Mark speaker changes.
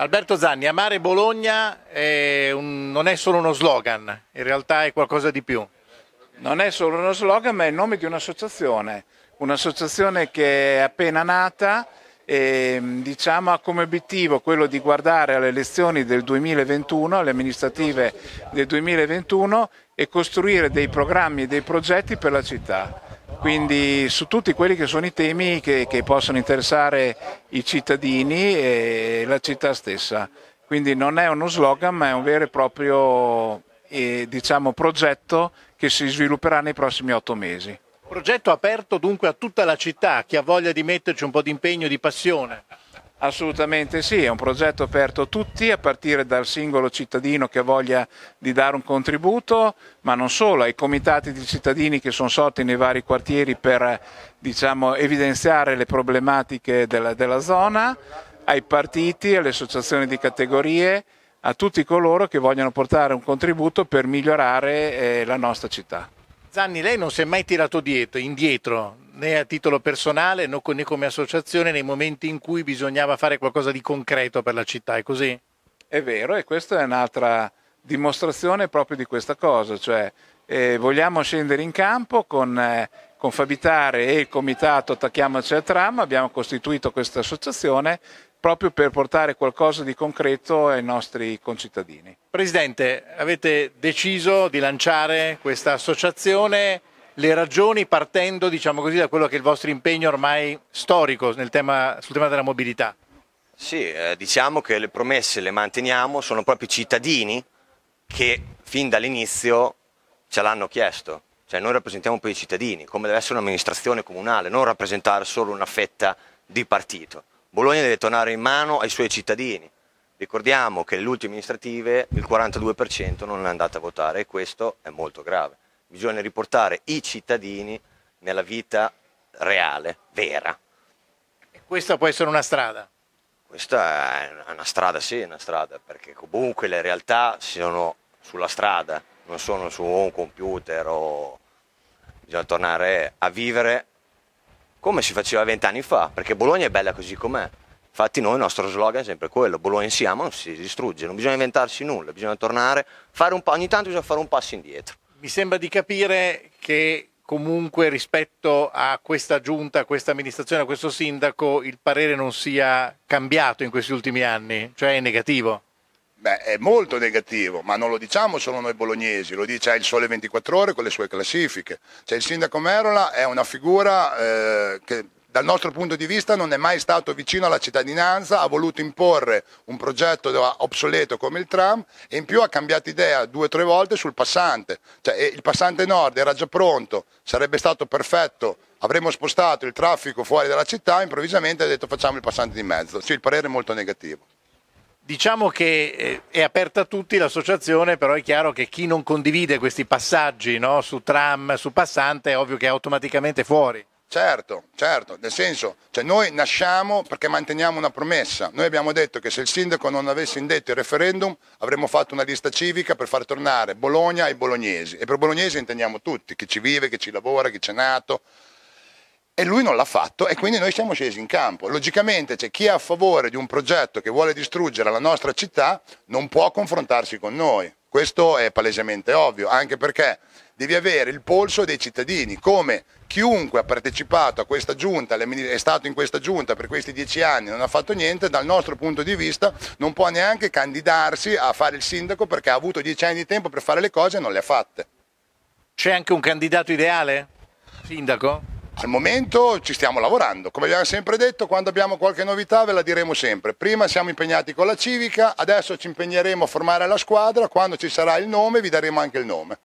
Speaker 1: Alberto Zanni, amare Bologna è un, non è solo uno slogan, in realtà è qualcosa di più. Non è solo uno slogan, ma è il nome di un'associazione, un'associazione
Speaker 2: che è appena nata e diciamo, ha come obiettivo quello di guardare alle elezioni del 2021, alle amministrative del 2021 e costruire dei programmi e dei progetti per la città. Quindi su tutti quelli che sono i temi che, che possono interessare i cittadini e la città stessa. Quindi non è uno slogan ma è un vero e proprio eh, diciamo,
Speaker 1: progetto che si svilupperà nei prossimi otto mesi. Progetto aperto dunque a tutta la città, chi ha voglia di metterci un po' di impegno, di passione. Assolutamente sì, è un progetto
Speaker 2: aperto a tutti, a partire dal singolo cittadino che voglia di dare un contributo, ma non solo, ai comitati di cittadini che sono sorti nei vari quartieri per diciamo, evidenziare le problematiche della, della zona, ai partiti, alle associazioni di categorie, a tutti coloro che vogliono portare un contributo per migliorare eh, la nostra città.
Speaker 1: Zanni, lei non si è mai tirato dietro, indietro né a titolo personale né come associazione nei momenti in cui bisognava fare qualcosa di concreto per la città, è così? È vero e questa è un'altra dimostrazione proprio di questa cosa,
Speaker 2: cioè eh, vogliamo scendere in campo con, eh, con Fabitare e il comitato Attacchiamoci al tram, abbiamo costituito questa associazione proprio per portare qualcosa di concreto ai nostri concittadini.
Speaker 1: Presidente, avete deciso di lanciare questa associazione le ragioni partendo diciamo così, da quello che è il vostro impegno ormai storico tema, sul tema della mobilità.
Speaker 3: Sì, eh, diciamo che le promesse le manteniamo, sono proprio i cittadini che fin dall'inizio ce l'hanno chiesto. Cioè noi rappresentiamo poi i cittadini, come deve essere un'amministrazione comunale, non rappresentare solo una fetta di partito. Bologna deve tornare in mano ai suoi cittadini. Ricordiamo che le ultime amministrative il 42% non è andato a votare e questo è molto grave bisogna riportare i cittadini nella vita reale, vera.
Speaker 1: E questa può essere una strada?
Speaker 3: Questa è una strada, sì, una strada, perché comunque le realtà sono sulla strada, non sono su un computer o bisogna tornare a vivere come si faceva vent'anni fa, perché Bologna è bella così com'è. Infatti noi il nostro slogan è sempre quello, Bologna siamo, non si distrugge, non bisogna inventarsi nulla, bisogna tornare, un... ogni tanto bisogna fare un passo indietro
Speaker 1: mi sembra di capire che comunque rispetto a questa giunta, a questa amministrazione, a questo sindaco, il parere non sia cambiato in questi ultimi anni, cioè
Speaker 4: è negativo. Beh, è molto negativo, ma non lo diciamo solo noi bolognesi, lo dice il Sole 24 Ore con le sue classifiche. Cioè, il sindaco Merola è una figura eh, che dal nostro punto di vista non è mai stato vicino alla cittadinanza, ha voluto imporre un progetto obsoleto come il tram e in più ha cambiato idea due o tre volte sul passante, cioè, il passante nord era già pronto, sarebbe stato perfetto avremmo spostato il traffico fuori dalla città, e improvvisamente ha detto facciamo il passante di mezzo. Sì, il parere è molto negativo.
Speaker 1: Diciamo che eh, è aperta a tutti l'associazione, però è chiaro che chi non condivide questi
Speaker 4: passaggi no, su tram, su passante, è ovvio che è automaticamente fuori. Certo, certo, nel senso, cioè noi nasciamo perché manteniamo una promessa. Noi abbiamo detto che se il sindaco non avesse indetto il referendum avremmo fatto una lista civica per far tornare Bologna ai bolognesi. E per bolognesi intendiamo tutti, chi ci vive, chi ci lavora, chi c'è nato. E lui non l'ha fatto e quindi noi siamo scesi in campo. Logicamente c'è cioè, chi è a favore di un progetto che vuole distruggere la nostra città non può confrontarsi con noi. Questo è palesemente ovvio, anche perché devi avere il polso dei cittadini, come chiunque ha partecipato a questa giunta, è stato in questa giunta per questi dieci anni, e non ha fatto niente, dal nostro punto di vista non può neanche candidarsi a fare il sindaco perché ha avuto dieci anni di tempo per fare le cose e non le ha fatte. C'è anche un candidato ideale? Sindaco? Al momento ci stiamo lavorando, come abbiamo sempre detto, quando abbiamo qualche novità ve la diremo sempre. Prima siamo impegnati con la civica, adesso ci impegneremo a formare la squadra, quando ci sarà il nome vi daremo anche il nome.